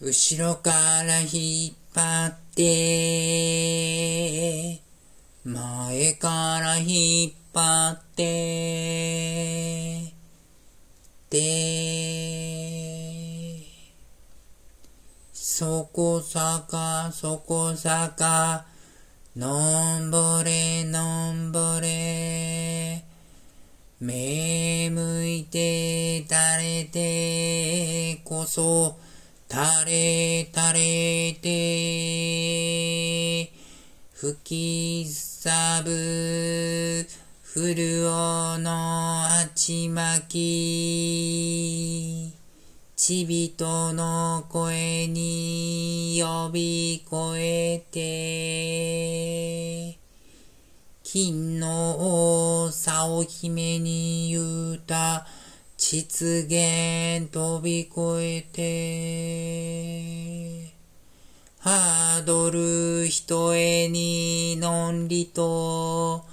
後ろから引っ張って、前から引っ張って、で、そこさかそこさか、のんぼれのんぼれ、目向いて垂れてこそ、垂れ垂れて吹きさぶ古尾のあちまきちびとの声に呼び声て金の王さお姫に言うた実現飛び越えて、ハードル一重にのんりと、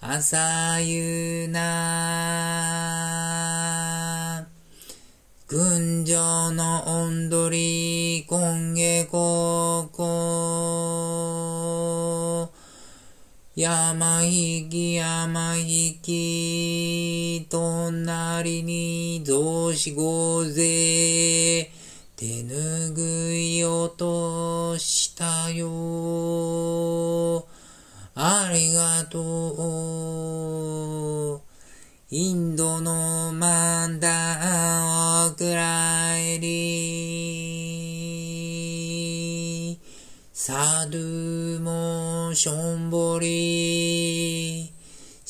朝夕な、群青の音取り、今下高校、山引き山引き、隣に増しごぜ手ぬぐい落としたよありがとうインドの漫談をくらえりサドゥションボリり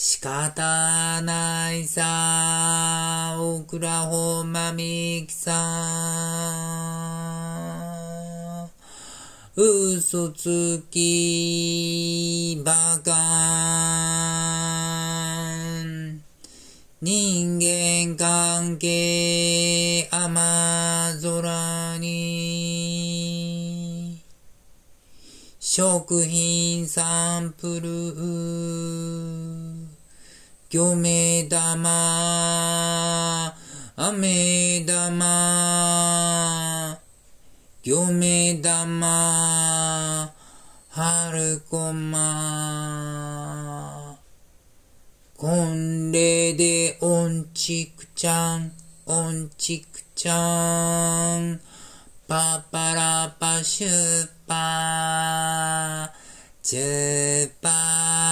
仕方ないさ、オクラホマミキさん。嘘つき、バカン。人間関係、甘空に。食品サンプル、魚目玉、飴玉、魚目玉、春駒。婚礼でおんちくちゃん、おんちくちゃん。パパラパシューパ、ー、ューパー。